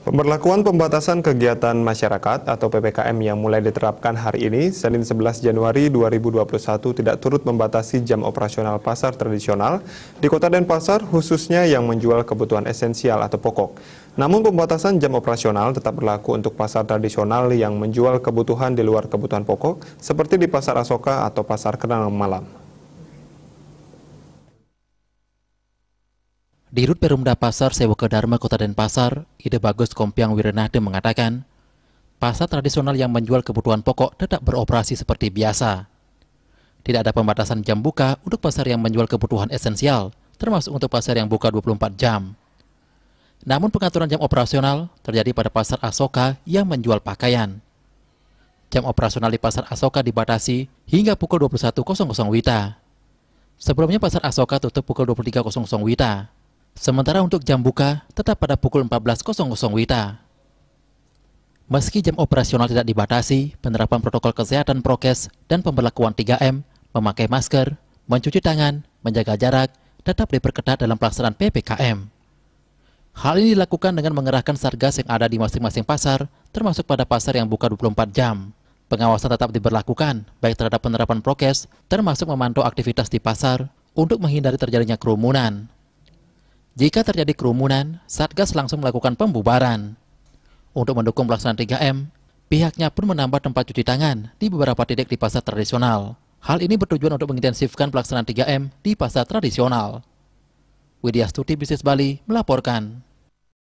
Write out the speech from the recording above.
Pemberlakuan pembatasan kegiatan masyarakat atau PPKM yang mulai diterapkan hari ini, Senin 11 Januari 2021 tidak turut membatasi jam operasional pasar tradisional di Kota Denpasar khususnya yang menjual kebutuhan esensial atau pokok. Namun pembatasan jam operasional tetap berlaku untuk pasar tradisional yang menjual kebutuhan di luar kebutuhan pokok seperti di Pasar Asoka atau Pasar Kenal Malam. Di Rut Perumda Pasar Sewoke Dharma Kota Denpasar, Ide Bagus Kompiang Wirenahde mengatakan, pasar tradisional yang menjual kebutuhan pokok tetap beroperasi seperti biasa. Tidak ada pembatasan jam buka untuk pasar yang menjual kebutuhan esensial, termasuk untuk pasar yang buka 24 jam. Namun pengaturan jam operasional terjadi pada pasar Asoka yang menjual pakaian. Jam operasional di pasar Asoka dibatasi hingga pukul 21.00 Wita. Sebelumnya pasar Asoka tutup pukul 23.00 Wita. Sementara untuk jam buka tetap pada pukul 14.00 WITA. Meski jam operasional tidak dibatasi, penerapan protokol kesehatan prokes dan pemberlakuan 3M, memakai masker, mencuci tangan, menjaga jarak, tetap diperketat dalam pelaksanaan PPKM. Hal ini dilakukan dengan mengerahkan sargas yang ada di masing-masing pasar, termasuk pada pasar yang buka 24 jam. Pengawasan tetap diberlakukan, baik terhadap penerapan prokes, termasuk memantau aktivitas di pasar, untuk menghindari terjadinya kerumunan. Jika terjadi kerumunan, Satgas langsung melakukan pembubaran. Untuk mendukung pelaksanaan 3M, pihaknya pun menambah tempat cuci tangan di beberapa titik di pasar tradisional. Hal ini bertujuan untuk mengintensifkan pelaksanaan 3M di pasar tradisional. Widya Stuti Bisnis Bali melaporkan.